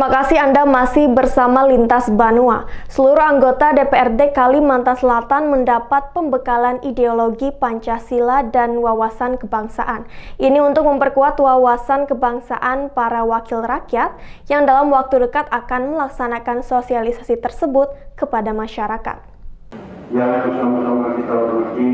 Terima kasih Anda masih bersama Lintas Banua. Seluruh anggota DPRD Kalimantan Selatan mendapat pembekalan ideologi Pancasila dan wawasan kebangsaan. Ini untuk memperkuat wawasan kebangsaan para wakil rakyat yang dalam waktu dekat akan melaksanakan sosialisasi tersebut kepada masyarakat. Yang bersama-sama kita hormati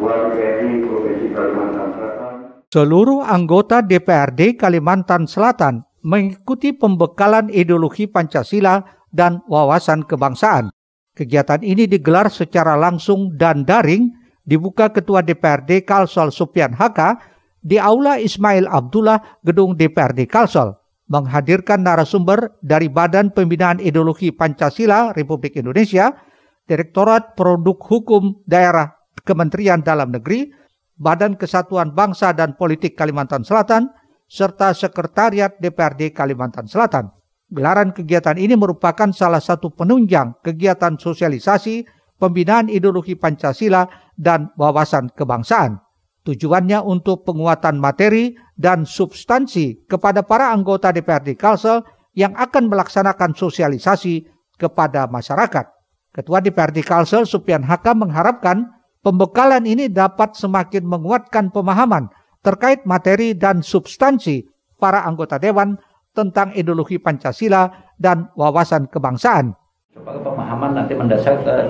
Provinsi Kalimantan Selatan. Seluruh anggota DPRD Kalimantan Selatan mengikuti pembekalan ideologi Pancasila dan wawasan kebangsaan. Kegiatan ini digelar secara langsung dan daring dibuka Ketua DPRD Kalsol Supian Haka di Aula Ismail Abdullah Gedung DPRD Kalsol menghadirkan narasumber dari Badan Pembinaan Ideologi Pancasila Republik Indonesia, Direktorat Produk Hukum Daerah Kementerian Dalam Negeri, Badan Kesatuan Bangsa dan Politik Kalimantan Selatan, serta Sekretariat DPRD Kalimantan Selatan. Gelaran kegiatan ini merupakan salah satu penunjang kegiatan sosialisasi, pembinaan ideologi Pancasila, dan wawasan kebangsaan. Tujuannya untuk penguatan materi dan substansi kepada para anggota DPRD Kalsel yang akan melaksanakan sosialisasi kepada masyarakat. Ketua DPRD Kalsel Supian Haka mengharapkan pembekalan ini dapat semakin menguatkan pemahaman terkait materi dan substansi para anggota dewan tentang ideologi Pancasila dan wawasan kebangsaan. Coba pemahaman nanti mendasar ke eh,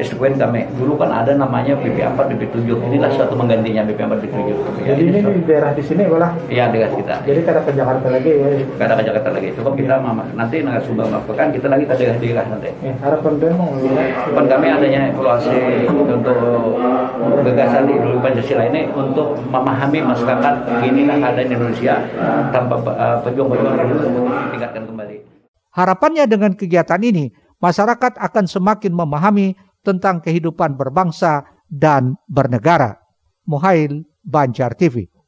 SDPN kami dulu kan ada namanya BP4 BP7 inilah suatu menggantinya BP4 BP7 ya, jadi ini, di daerah di sini malah iya daerah kita jadi kata ke Jakarta lagi ya kata ke Jakarta lagi cukup kita iya. mama nanti nggak sumbang melakukan kita lagi ke daerah-daerah nanti ya, harapan demo harapan kami adanya evaluasi untuk gagasan di ideologi Pancasila ini untuk memahami masyarakat inilah keadaan Indonesia tanpa eh, pejuang-pejuang uh, untuk ditingkatkan kembali Harapannya dengan kegiatan ini, masyarakat akan semakin memahami tentang kehidupan berbangsa dan bernegara. Mohail, Banjar TV